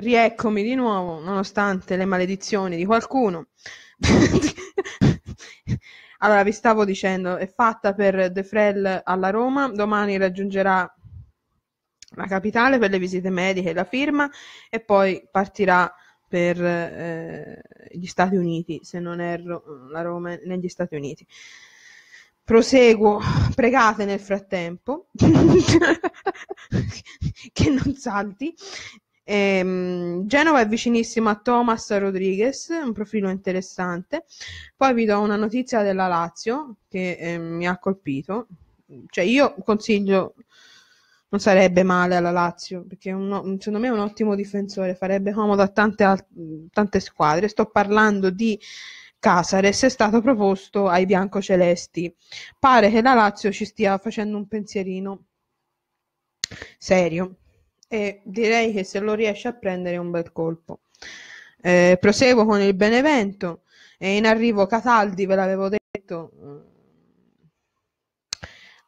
Rieccomi di nuovo, nonostante le maledizioni di qualcuno. allora, vi stavo dicendo, è fatta per De Frel alla Roma, domani raggiungerà la capitale per le visite mediche e la firma e poi partirà per eh, gli Stati Uniti, se non erro, la Roma è negli Stati Uniti. Proseguo, pregate nel frattempo che non salti Ehm, Genova è vicinissima a Thomas Rodriguez, un profilo interessante. Poi vi do una notizia della Lazio che eh, mi ha colpito. Cioè, io consiglio non sarebbe male alla Lazio, perché uno, secondo me è un ottimo difensore, farebbe comodo a tante, a tante squadre. Sto parlando di Casares, è stato proposto ai biancocelesti. Pare che la Lazio ci stia facendo un pensierino serio e direi che se lo riesce a prendere è un bel colpo. Eh, proseguo con il Benevento e in arrivo Cataldi, ve l'avevo detto eh,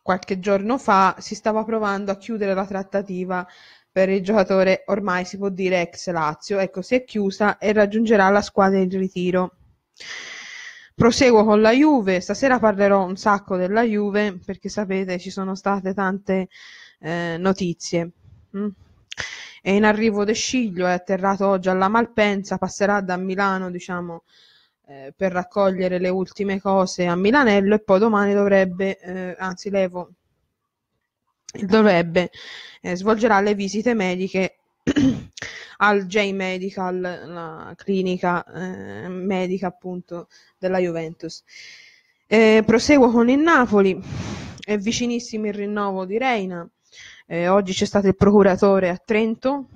qualche giorno fa, si stava provando a chiudere la trattativa per il giocatore ormai si può dire ex Lazio, ecco si è chiusa e raggiungerà la squadra in ritiro. Proseguo con la Juve, stasera parlerò un sacco della Juve perché sapete ci sono state tante eh, notizie. Mm è in arrivo De Sciglio, è atterrato oggi alla Malpensa, passerà da Milano diciamo, eh, per raccogliere le ultime cose a Milanello e poi domani dovrebbe, eh, anzi Levo, dovrebbe, eh, svolgerà le visite mediche al J Medical, la clinica eh, medica appunto della Juventus. Eh, proseguo con il Napoli, è vicinissimo il rinnovo di Reina eh, oggi c'è stato il procuratore a Trento,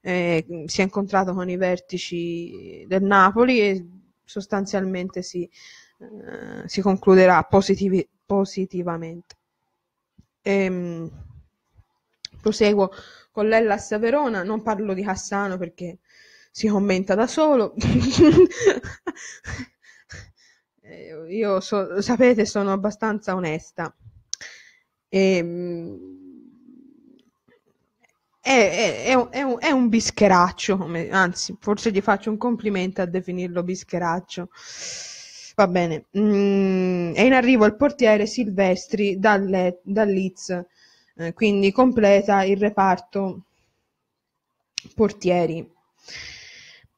eh, si è incontrato con i vertici del Napoli e sostanzialmente si, eh, si concluderà positivi, positivamente. E, ehm, proseguo con l'Ellas a Verona, non parlo di Cassano perché si commenta da solo. Eh, io so, sapete, sono abbastanza onesta. E, ehm, è, è, è, un, è, un, bischeraccio, anzi, forse gli faccio un complimento a definirlo bischeraccio. Va bene. Mm, è in arrivo il portiere Silvestri dal, dal Leeds, eh, quindi completa il reparto portieri.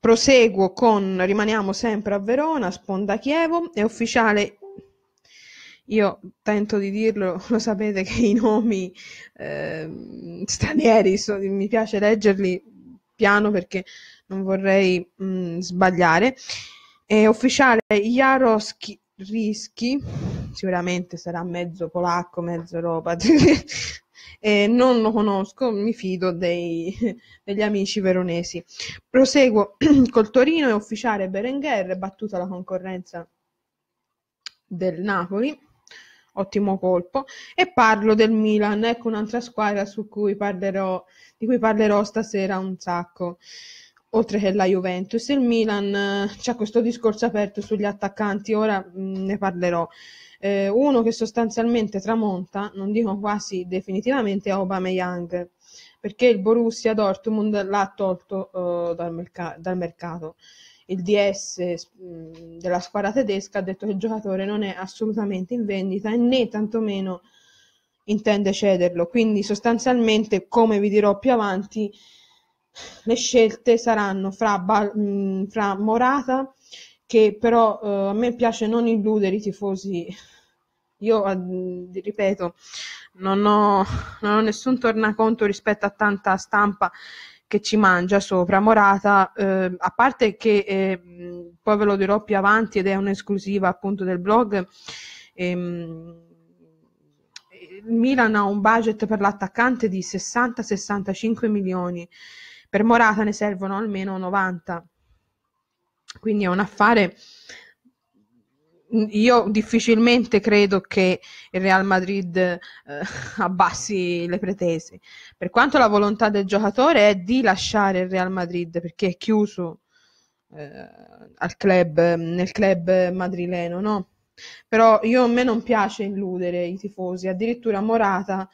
Proseguo con, rimaniamo sempre a Verona, Sponda Chievo, è ufficiale io tento di dirlo, lo sapete che i nomi eh, stranieri so, mi piace leggerli piano perché non vorrei mh, mm, sbagliare. È ufficiale Jaroski Rischi, sicuramente sarà mezzo polacco, mezzo Europa, E non lo conosco, mi fido dei, degli amici veronesi. Proseguo col Torino, è ufficiale Berenguer, battuta la concorrenza del Napoli ottimo colpo, e parlo del Milan, ecco un'altra squadra su cui parlerò, di cui parlerò stasera un sacco, oltre che la Juventus. Il Milan eh, c'è questo discorso aperto sugli attaccanti, ora mh, mm, ne parlerò. Eh, uno che sostanzialmente tramonta, non dico quasi definitivamente, è Aubameyang, perché il Borussia Dortmund l'ha tolto eh, dal, merc- dal mercato il DS della squadra tedesca ha detto che il giocatore non è assolutamente in vendita né tantomeno intende cederlo. Quindi sostanzialmente, come vi dirò più avanti, le scelte saranno fra, fra Morata, che però eh, a me piace non illudere i tifosi. Io ripeto, non ho, non ho nessun tornaconto rispetto a tanta stampa che ci mangia sopra, Morata, eh, a parte che eh, poi ve lo dirò più avanti ed è un'esclusiva appunto del blog, ehm, Milan ha un budget per l'attaccante di 60-65 milioni, per Morata ne servono almeno 90, quindi è un affare io difficilmente credo che il Real Madrid eh, abbassi le pretese. Per quanto la volontà del giocatore è di lasciare il Real Madrid perché è chiuso eh, al club, nel club madrileno, no? Però io, a me non piace illudere i tifosi, addirittura Morata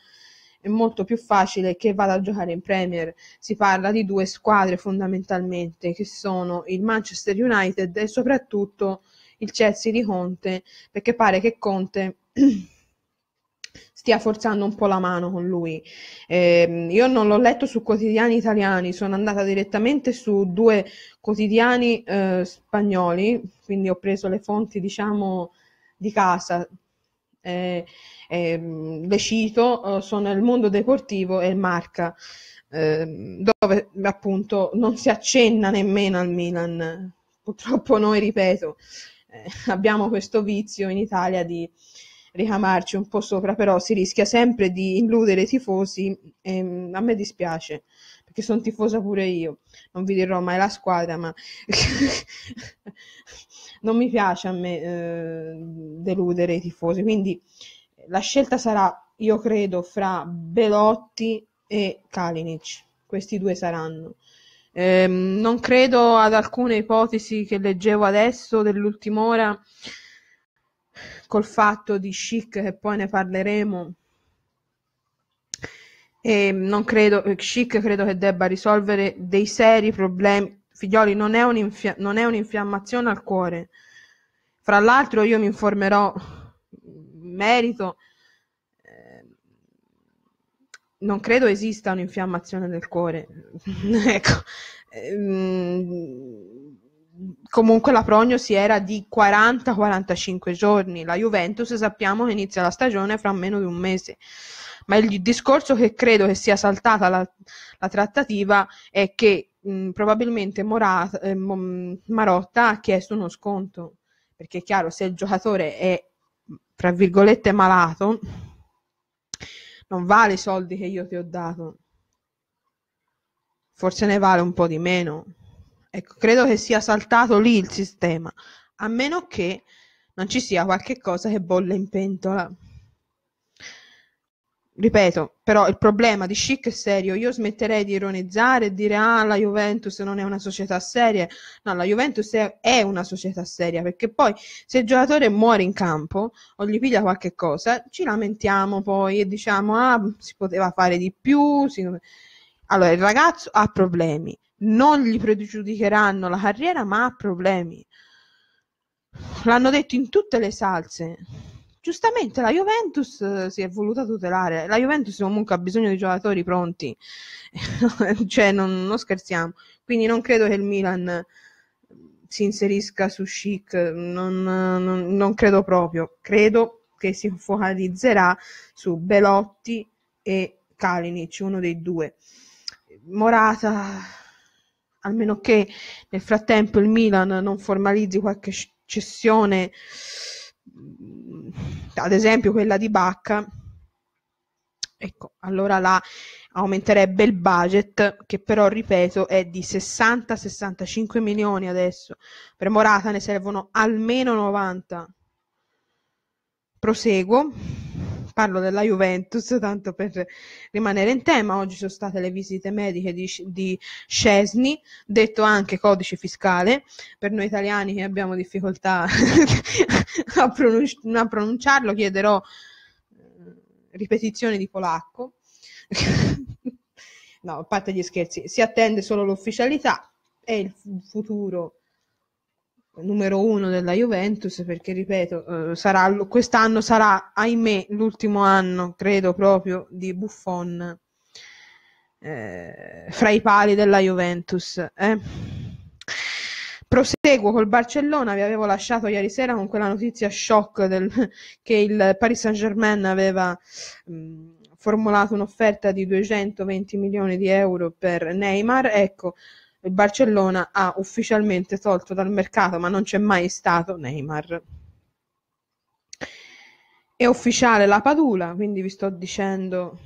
è molto più facile che vada a giocare in Premier. Si parla di due squadre fondamentalmente che sono il Manchester United e soprattutto il Chelsea di Conte, perché pare che Conte stia forzando un po' la mano con lui. Eh, io non l'ho letto su quotidiani italiani, sono andata direttamente su due quotidiani eh, spagnoli, quindi ho preso le fonti, diciamo, di casa. Eh, ehm, le cito, eh, sono il mondo deportivo e il Marca, ehm, dove appunto non si accenna nemmeno al Milan. Purtroppo noi, ripeto, eh, abbiamo questo vizio in Italia di ricamarci un po' sopra, però si rischia sempre di illudere i tifosi e mm, a me dispiace perché sono tifosa pure io, non vi dirò mai la squadra, ma non mi piace a me eh, deludere i tifosi, quindi la scelta sarà, io credo, fra Belotti e Kalinic, questi due saranno. Ehm, non credo ad alcune ipotesi che leggevo adesso dell'ultima ora col fatto di Chic, che poi ne parleremo. E ehm, non credo, eh, Chic credo che debba risolvere dei seri problemi. Figlioli, non è, non è un'infiammazione al cuore. Fra l'altro io mi informerò in merito non credo esista un'infiammazione del cuore. ecco. Ehm, comunque la prognosi era di 40-45 giorni. La Juventus sappiamo che inizia la stagione fra meno di un mese. Ma il discorso che credo che sia saltata la, la trattativa è che mh, probabilmente Morata, eh, Marotta ha chiesto uno sconto. Perché è chiaro, se il giocatore è, tra virgolette, malato, non vale i soldi che io ti ho dato. Forse ne vale un po' di meno. Ecco, credo che sia saltato lì il sistema, a meno che non ci sia qualche cosa che bolle in pentola ripeto, però il problema di Schick è serio. Io smetterei di ironizzare e dire ah, la Juventus non è una società seria. No, la Juventus è, è una società seria perché poi se il giocatore muore in campo o gli piglia qualche cosa, ci lamentiamo poi e diciamo ah, si poteva fare di più. Si... Allora, il ragazzo ha problemi, non gli pregiudicheranno la carriera, ma ha problemi. L'hanno detto in tutte le salse giustamente la Juventus eh, si è voluta tutelare. La Juventus comunque ha bisogno di giocatori pronti, cioè non, non, scherziamo. Quindi non credo che il Milan eh, si inserisca su chic, non, non, non credo proprio. Credo che si focalizzerà su Belotti e Kalinic, uno dei due. Morata, almeno che nel frattempo il Milan non formalizzi qualche cessione ad esempio quella di Bach, ecco, allora là aumenterebbe il budget che però, ripeto, è di 60-65 milioni adesso. Per Morata ne servono almeno 90. Proseguo parlo della Juventus, tanto per rimanere in tema, oggi sono state le visite mediche di, di Scesni, detto anche codice fiscale, per noi italiani che abbiamo difficoltà a, pronunci- a pronunciarlo, chiederò eh, ripetizioni di polacco. no, a parte gli scherzi, si attende solo l'ufficialità e il futuro numero uno della Juventus perché ripeto eh, sarà, quest'anno sarà ahimè l'ultimo anno credo proprio di Buffon eh, fra i pali della Juventus eh. proseguo col Barcellona vi avevo lasciato ieri sera con quella notizia shock del, che il Paris Saint Germain aveva mh, mm, formulato un'offerta di 220 milioni di euro per Neymar ecco il Barcellona ha ufficialmente tolto dal mercato, ma non c'è mai stato Neymar. È ufficiale la Padula, quindi vi sto dicendo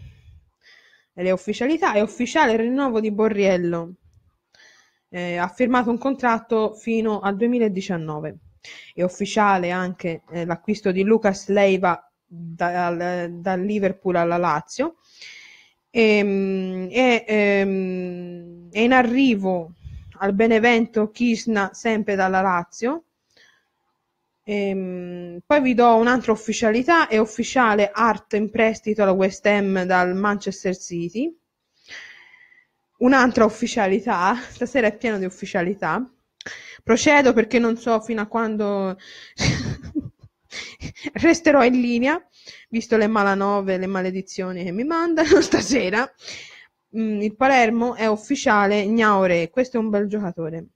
le ufficialità, è ufficiale il rinnovo di Borriello. Eh, ha firmato un contratto fino al 2019. È ufficiale anche eh, l'acquisto di Lucas Leiva dal, dal Liverpool alla Lazio. Ehm, e, e, ehm, e è in arrivo al Benevento Chisna sempre dalla Lazio. Ehm, poi vi do un'altra ufficialità, è ufficiale Art in prestito alla West Ham dal Manchester City. Un'altra ufficialità, stasera è pieno di ufficialità. Procedo perché non so fino a quando resterò in linea, visto le malanove, le maledizioni che mi mandano stasera. Mm, il Palermo è ufficiale Gnaore, questo è un bel giocatore.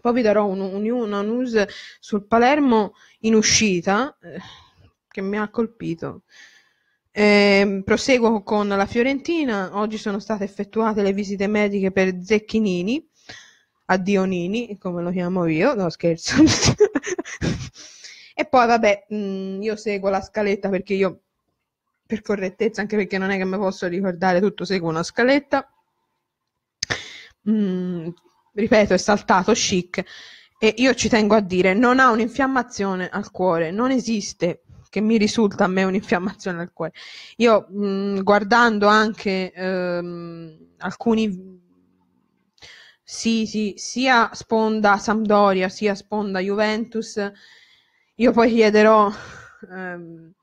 Poi vi darò un, un, una news sul Palermo in uscita eh, che mi ha colpito. Eh, proseguo con la Fiorentina. Oggi sono state effettuate le visite mediche per Zecchinini, addio Nini, come lo chiamo io, no scherzo. e poi vabbè, mh, mm, io seguo la scaletta perché io per correttezza, anche perché non è che mi posso ricordare tutto, seguo una scaletta. Mm, ripeto, è saltato chic. E io ci tengo a dire, non ha un'infiammazione al cuore, non esiste che mi risulta a me un'infiammazione al cuore. Io mh, mm, guardando anche ehm, alcuni siti, sia sponda Sampdoria sia sponda Juventus, io poi chiederò ehm,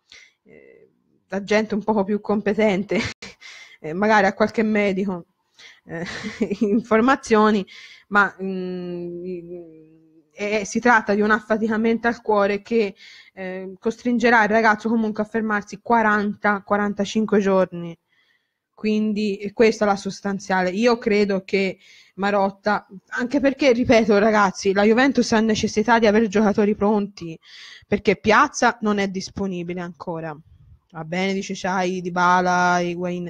da gente un po' più competente, eh, magari a qualche medico, eh, informazioni, ma mh, mm, eh, e si tratta di un affaticamento al cuore che eh, costringerà il ragazzo comunque a fermarsi 40-45 giorni. Quindi eh, questa è la sostanziale. Io credo che Marotta, anche perché, ripeto ragazzi, la Juventus ha necessità di avere giocatori pronti, perché Piazza non è disponibile ancora va bene, dice c'hai Dybala, Higuain,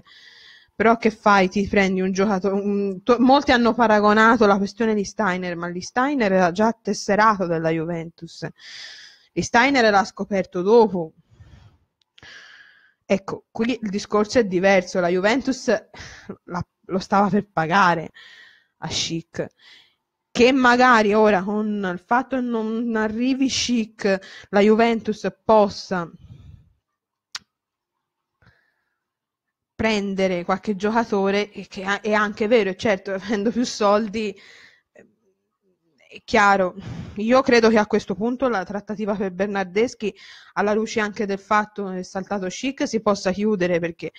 però che fai? Ti prendi un giocatore, un... molti hanno paragonato la questione di Steiner, ma gli Steiner era già tesserato della Juventus, di Steiner l'ha scoperto dopo. Ecco, qui il discorso è diverso, la Juventus la... lo stava per pagare a Chic che magari ora con il fatto che non arrivi chic la Juventus possa prendere qualche giocatore, e che è anche vero, è certo, avendo più soldi, eh, è chiaro, io credo che a questo punto la trattativa per Bernardeschi, alla luce anche del fatto che è saltato chic, si possa chiudere perché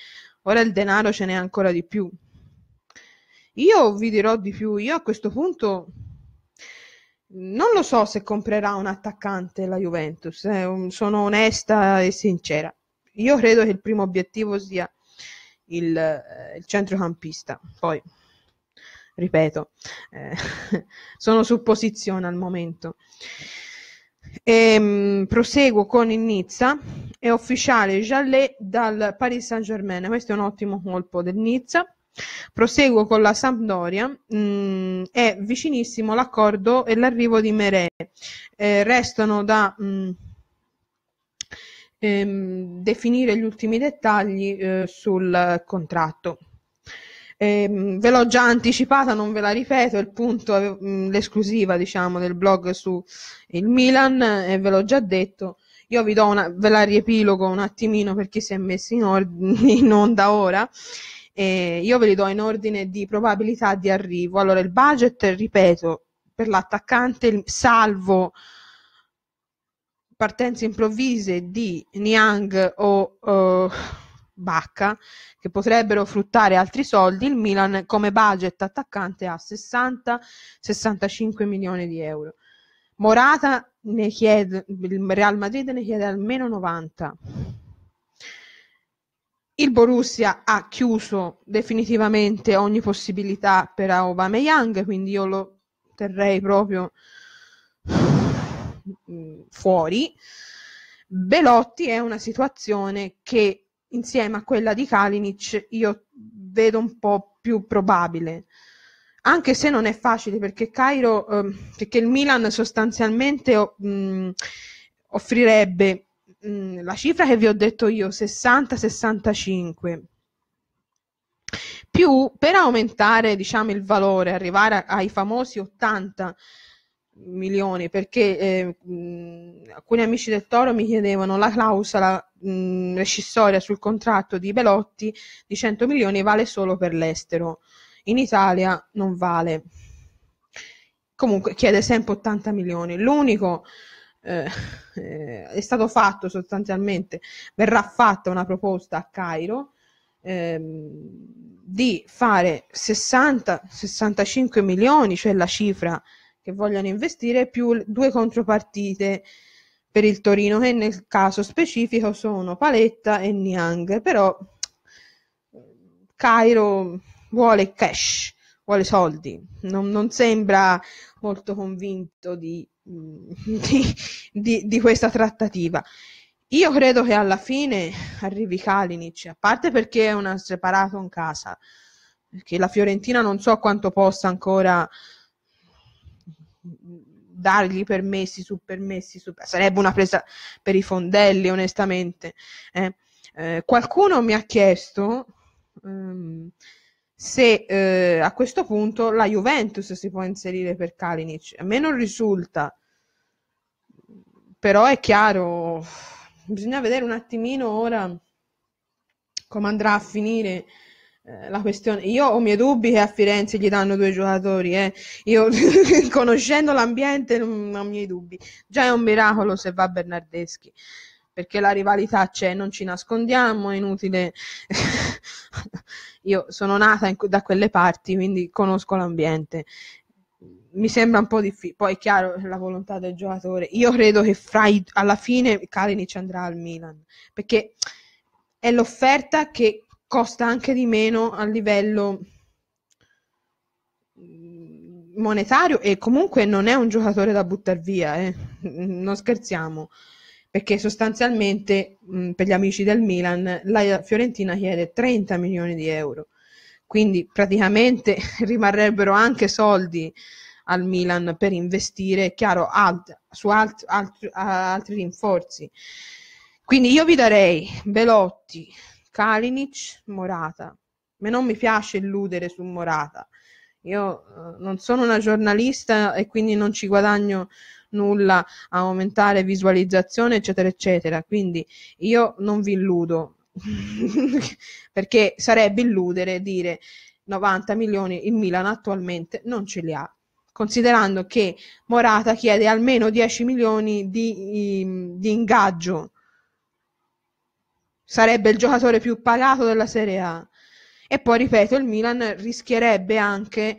ora il denaro ce n'è ancora di più. Io vi dirò di più, io a questo punto non lo so se comprerà un attaccante la Juventus, eh, sono onesta e sincera. Io credo che il primo obiettivo sia il, eh, il centrocampista. Poi, ripeto, eh, sono posizione al momento. E, ehm, mh, proseguo con il Nizza, è ufficiale Jallet dal Paris Saint-Germain, questo è un ottimo colpo del Nizza. Proseguo con la Sampdoria, mh, mm, è vicinissimo l'accordo e l'arrivo di Mere. Eh, restano da... Mh, mm, ehm, definire gli ultimi dettagli eh, sul contratto. Ehm, ve l'ho già anticipata, non ve la ripeto, il punto, eh, mm, l'esclusiva diciamo, del blog su il Milan, eh, ve l'ho già detto. Io vi do una, ve la riepilogo un attimino per chi si è messo in, or- in onda ora. Eh, io ve li do in ordine di probabilità di arrivo. Allora, il budget, ripeto, per l'attaccante, salvo partenze improvvise di Niang o uh, Bacca che potrebbero fruttare altri soldi, il Milan come budget attaccante ha 60-65 milioni di euro. Morata ne chiede, il Real Madrid ne chiede almeno 90. Il Borussia ha chiuso definitivamente ogni possibilità per Aubameyang, quindi io lo terrei proprio Mm, fuori, Belotti è una situazione che insieme a quella di Kalinic io vedo un po' più probabile anche se non è facile perché Cairo eh, perché il Milan sostanzialmente mh, mm, offrirebbe mh, mm, la cifra che vi ho detto io 60-65 più per aumentare diciamo il valore arrivare ai famosi 80 milioni perché eh, alcuni amici del Toro mi chiedevano la clausola mh, rescissoria sul contratto di Belotti di 100 milioni vale solo per l'estero in Italia non vale comunque chiede sempre 80 milioni l'unico eh, eh, è stato fatto sostanzialmente verrà fatta una proposta a Cairo ehm, di fare 60-65 milioni cioè la cifra che vogliono investire più due contropartite per il Torino che nel caso specifico sono Paletta e Niang, però Cairo vuole cash, vuole soldi, non, non sembra molto convinto di, di, di, di questa trattativa. Io credo che alla fine arrivi Kalinic, a parte perché è una separata in casa, perché la Fiorentina non so quanto possa ancora dargli permessi su permessi, su... sarebbe una presa per i fondelli, onestamente. Eh. Eh, qualcuno mi ha chiesto ehm, se eh, a questo punto la Juventus si può inserire per Kalinic. A me non risulta, però è chiaro, bisogna vedere un attimino ora come andrà a finire eh, la questione. Io ho i miei dubbi che a Firenze gli danno due giocatori. Eh. Io, conoscendo l'ambiente, non ho i miei dubbi. Già è un miracolo se va Bernardeschi. Perché la rivalità c'è, non ci nascondiamo, è inutile. Io sono nata in, da quelle parti, quindi conosco l'ambiente. Mi sembra un po' difficile. Poi è chiaro la volontà del giocatore. Io credo che fra i, alla fine Kalinic andrà al Milan. Perché è l'offerta che costa anche di meno a livello mm, monetario e comunque non è un giocatore da buttare via, eh? non scherziamo, perché sostanzialmente mh, mm, per gli amici del Milan la Fiorentina chiede 30 milioni di euro, quindi praticamente rimarrebbero anche soldi al Milan per investire, chiaro, alt, su alt, alt, altri rinforzi. Quindi io vi darei Belotti, Kalinic, Morata. me non mi piace illudere su Morata. Io eh, non sono una giornalista e quindi non ci guadagno nulla a aumentare visualizzazione, eccetera, eccetera. Quindi io non vi illudo, perché sarebbe illudere dire 90 milioni il Milan attualmente non ce li ha considerando che Morata chiede almeno 10 milioni di, di ingaggio sarebbe il giocatore più pagato della Serie A. E poi, ripeto, il Milan rischierebbe anche,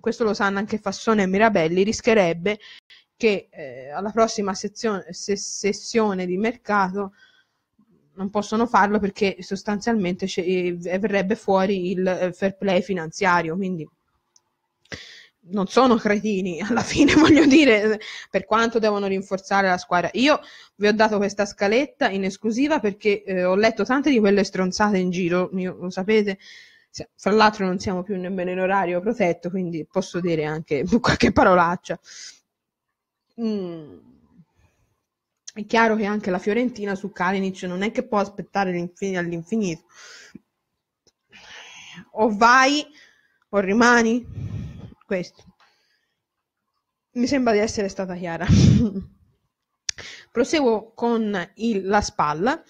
questo lo sanno anche Fassone e Mirabelli, rischierebbe che eh, alla prossima sezione, se, sessione di mercato non possono farlo perché sostanzialmente eh, verrebbe fuori il eh, fair play finanziario. Quindi non sono cretini alla fine, voglio dire, per quanto devono rinforzare la squadra. Io vi ho dato questa scaletta in esclusiva perché eh, ho letto tante di quelle stronzate in giro, io, lo sapete. Fra l'altro non siamo più nemmeno in orario protetto, quindi posso dire anche qualche parolaccia. Mm. È chiaro che anche la Fiorentina su Kalinic non è che può aspettare l'infin- all'infinito. O vai o rimani questo. Mi sembra di essere stata chiara. Proseguo con il, la spalla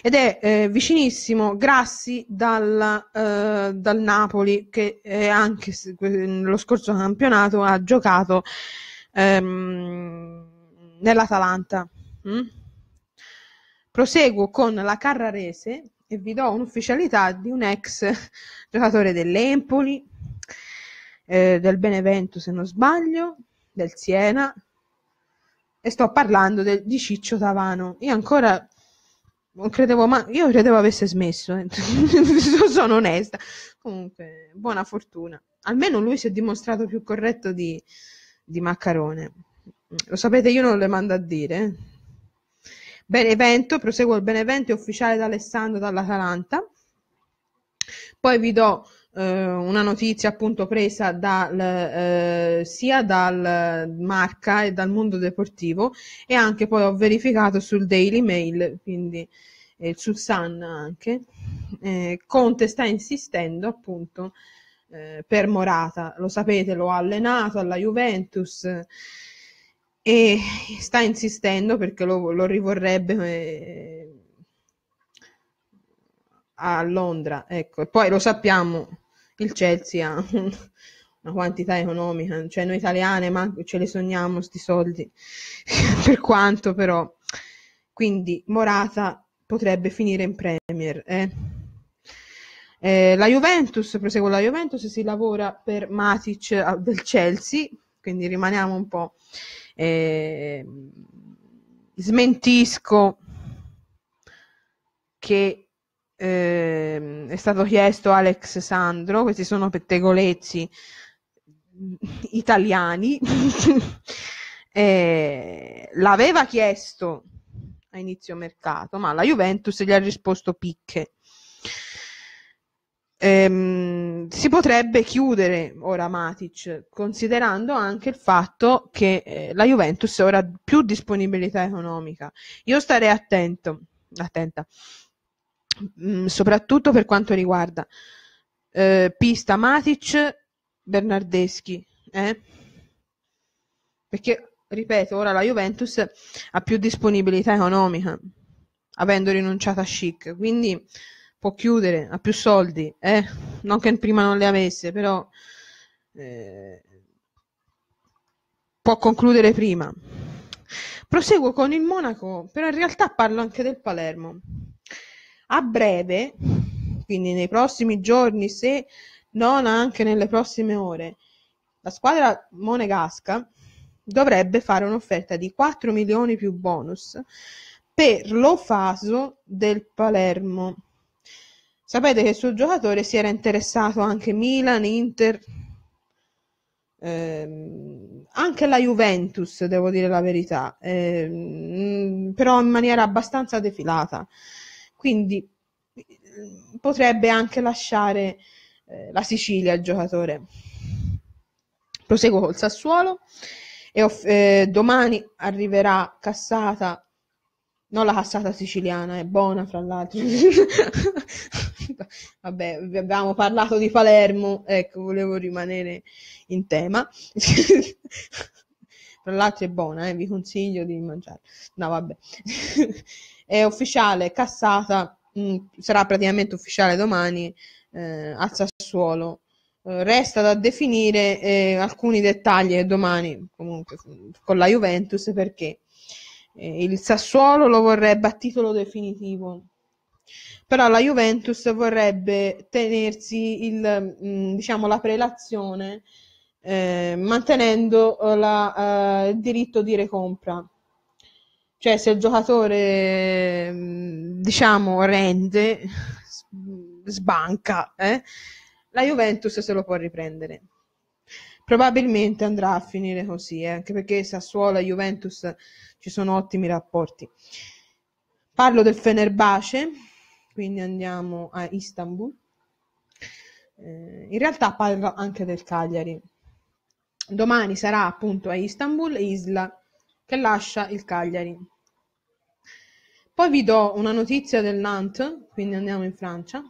ed è eh, vicinissimo Grassi dal, eh, dal Napoli che eh, anche nello scorso campionato ha giocato ehm, nell'Atalanta. Mm? Proseguo con la Carrarese e vi do un'ufficialità di un ex giocatore dell'Empoli, eh, del Benevento se non sbaglio, del Siena e sto parlando de- di Ciccio Tavano. Io ancora non credevo, ma io credevo avesse smesso, eh. sono onesta. Comunque, buona fortuna. Almeno lui si è dimostrato più corretto di, di Maccarone. Lo sapete, io non le mando a dire. Benevento, proseguo il Benevento, è ufficiale d'Alessandro dall'Atalanta. Poi vi do eh, una notizia appunto presa dal, eh, sia dal Marca e dal mondo deportivo e anche poi ho verificato sul Daily Mail, quindi eh, sul Sun anche. Eh, Conte sta insistendo appunto eh, per Morata, lo sapete, lo ha allenato alla Juventus e sta insistendo perché lo, lo rivorrebbe eh, a Londra, ecco, e poi lo sappiamo il Chelsea ha una quantità economica, cioè noi italiane ma ce le sogniamo sti soldi, per quanto però. Quindi Morata potrebbe finire in Premier. Eh? Eh, la Juventus, prosegue la Juventus, si lavora per Matic ah, del Chelsea, quindi rimaniamo un po'. Eh, smentisco che eh, è stato chiesto Alex Sandro, questi sono pettegolezzi italiani, eh, l'aveva chiesto a inizio mercato, ma la Juventus gli ha risposto picche. Ehm, si potrebbe chiudere ora Matic, considerando anche il fatto che eh, la Juventus ora ha più disponibilità economica. Io starei attento, attenta Mm, soprattutto per quanto riguarda eh, Pista, Matic, Bernardeschi. Eh? Perché, ripeto, ora la Juventus ha più disponibilità economica, avendo rinunciato a Chic, quindi può chiudere, ha più soldi, eh? non che prima non le avesse, però eh, può concludere prima. Proseguo con il Monaco, però in realtà parlo anche del Palermo. A breve, quindi nei prossimi giorni, se non anche nelle prossime ore, la squadra monegasca dovrebbe fare un'offerta di 4 milioni più bonus per l'ofaso del Palermo. Sapete che sul giocatore si era interessato anche Milan, Inter, ehm, anche la Juventus, devo dire la verità, ehm, però in maniera abbastanza defilata. Quindi mm, potrebbe anche lasciare eh, la Sicilia il giocatore. Proseguo col Sassuolo e off- eh, domani arriverà cassata, non la cassata siciliana, è buona fra l'altro. Vabbè, abbiamo parlato di Palermo, ecco, volevo rimanere in tema. tra l'altro è buona, eh, vi consiglio di mangiare. No, vabbè. è ufficiale, cassata, mh, mm, sarà praticamente ufficiale domani eh, al Sassuolo. Eh, resta da definire eh, alcuni dettagli eh, domani comunque mm, con la Juventus perché eh, il Sassuolo lo vorrebbe a titolo definitivo però la Juventus vorrebbe tenersi il, mh, mm, diciamo, la prelazione eh, mantenendo eh, la, eh, il diritto di recompra. Cioè, se il giocatore, mm, diciamo, rende, sbanca, eh, la Juventus se lo può riprendere. Probabilmente andrà a finire così, eh, anche perché Sassuolo e Juventus ci sono ottimi rapporti. Parlo del Fenerbahce quindi andiamo a Istanbul. Eh, in realtà parlo anche del Cagliari. Domani sarà appunto a Istanbul Isla che lascia il Cagliari. Poi vi do una notizia del Nantes, quindi andiamo in Francia.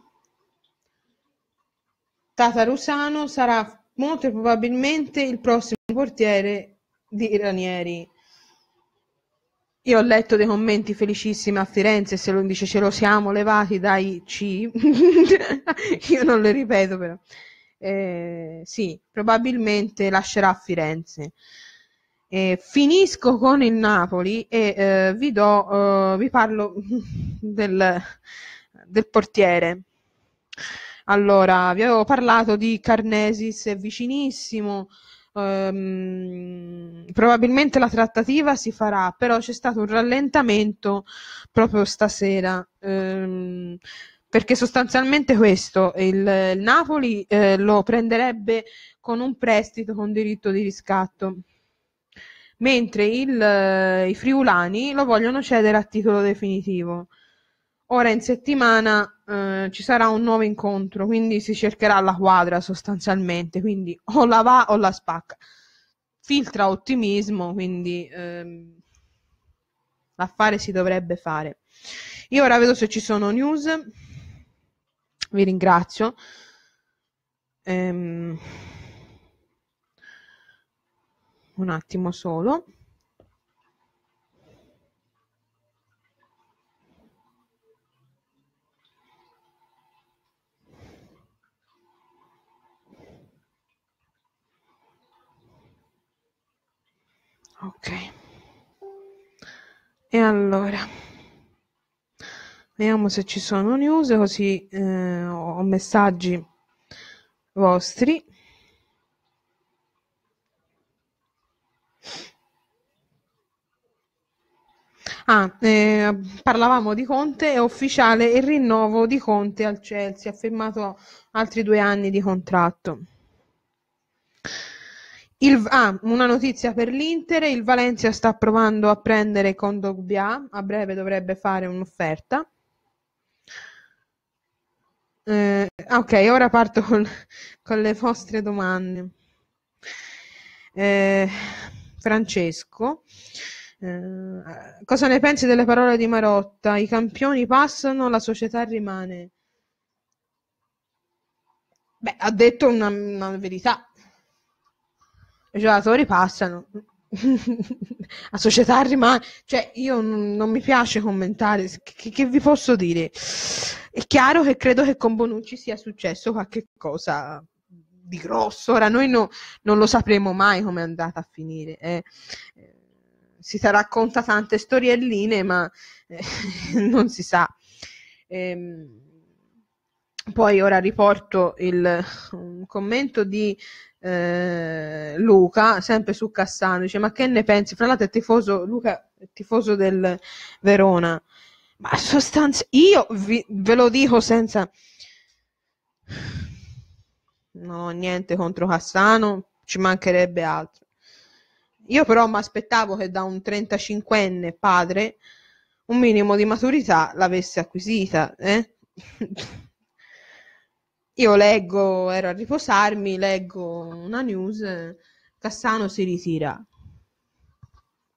Tatarusano sarà molto probabilmente il prossimo portiere di Ranieri. Io ho letto dei commenti felicissimi a Firenze, se lo dice ce lo siamo levati dai C, io non le ripeto però. Eh, sì, probabilmente lascerà Firenze. Eh, finisco con il Napoli e eh, vi, do, eh, vi parlo del, del, portiere. Allora, vi avevo parlato di Carnesis, è vicinissimo. Ehm, probabilmente la trattativa si farà, però c'è stato un rallentamento proprio stasera. Ehm, perché sostanzialmente questo il, il Napoli eh, lo prenderebbe con un prestito con diritto di riscatto mentre il, eh, i friulani lo vogliono cedere a titolo definitivo. Ora in settimana eh, ci sarà un nuovo incontro, quindi si cercherà la quadra sostanzialmente, quindi o la va o la spacca. Filtra ottimismo, quindi ehm, l'affare si dovrebbe fare. Io ora vedo se ci sono news, vi ringrazio. Ehm un attimo solo. Ok. E allora, vediamo se ci sono news, così eh, ho messaggi vostri. Ah, eh, parlavamo di Conte, è ufficiale il rinnovo di Conte al Chelsea, ha firmato altri due anni di contratto. Il, ah, una notizia per l'Inter, il Valencia sta provando a prendere con Dogbia, a breve dovrebbe fare un'offerta. Eh, ok, ora parto con, con le vostre domande. Eh, Francesco, eh, ah, cosa ne pensi delle parole di Marotta? I campioni passano, la società rimane. Beh, ha detto una, una verità. I giocatori passano, la società rimane. Cioè, io non, non mi piace commentare. Che, che, vi posso dire? È chiaro che credo che con Bonucci sia successo qualche cosa di grosso. Ora noi no, non lo sapremo mai come è andata a finire. Eh. eh si racconta tante storielline, ma eh, non si sa. Ehm, poi ora riporto il un commento di eh, Luca, sempre su Cassano, dice ma che ne pensi? Fra l'altro è tifoso, Luca è tifoso del Verona. Ma sostanza, io vi, ve lo dico senza... Non ho niente contro Cassano, ci mancherebbe altro. Io però mi aspettavo che da un 35enne padre un minimo di maturità l'avesse acquisita. Eh? Io leggo, ero a riposarmi, leggo una news, Cassano si ritira.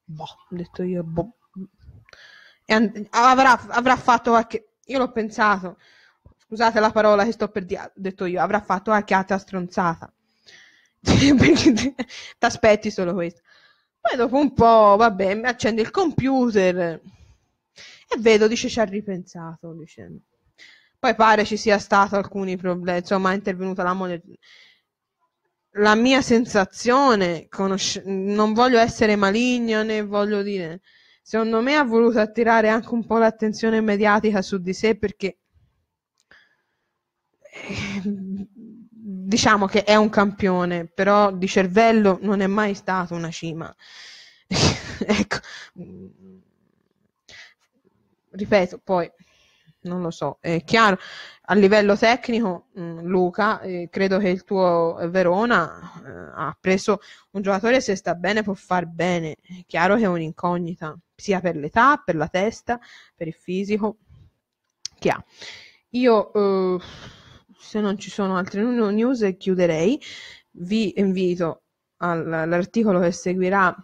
Boh, ho detto io, boh. And- avrà, avrà fatto qualche... Io l'ho pensato, scusate la parola che sto per dire, ho detto io, avrà fatto qualche altra stronzata. ti aspetti solo questo. Poi dopo un po', vabbè, mi accende il computer e vedo, dice, ci ha ripensato, dice. Poi pare ci sia stato alcuni problemi, insomma, è intervenuta la moglie. La mia sensazione, conosce... non voglio essere maligno né voglio dire, secondo me ha voluto attirare anche un po' l'attenzione mediatica su di sé perché eh, diciamo che è un campione, però di cervello non è mai stato una cima. ecco, ripeto, poi non lo so, è chiaro, a livello tecnico mm, Luca, eh, credo che il tuo Verona eh, ha preso un giocatore se sta bene può far bene, è chiaro che è un'incognita, sia per l'età, per la testa, per il fisico che ha. Io eh, se non ci sono altre news chiuderei. Vi invito all'articolo che seguirà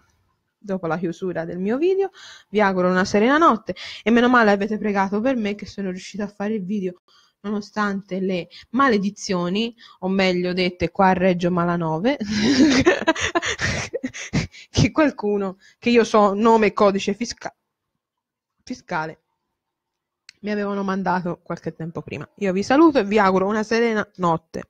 dopo la chiusura del mio video. Vi auguro una serena notte e meno male avete pregato per me che sono riuscita a fare il video nonostante le maledizioni, o meglio dette qua a Reggio Malanove, che qualcuno, che io so nome e codice fisca- fiscale, mi avevano mandato qualche tempo prima. Io vi saluto e vi auguro una serena notte.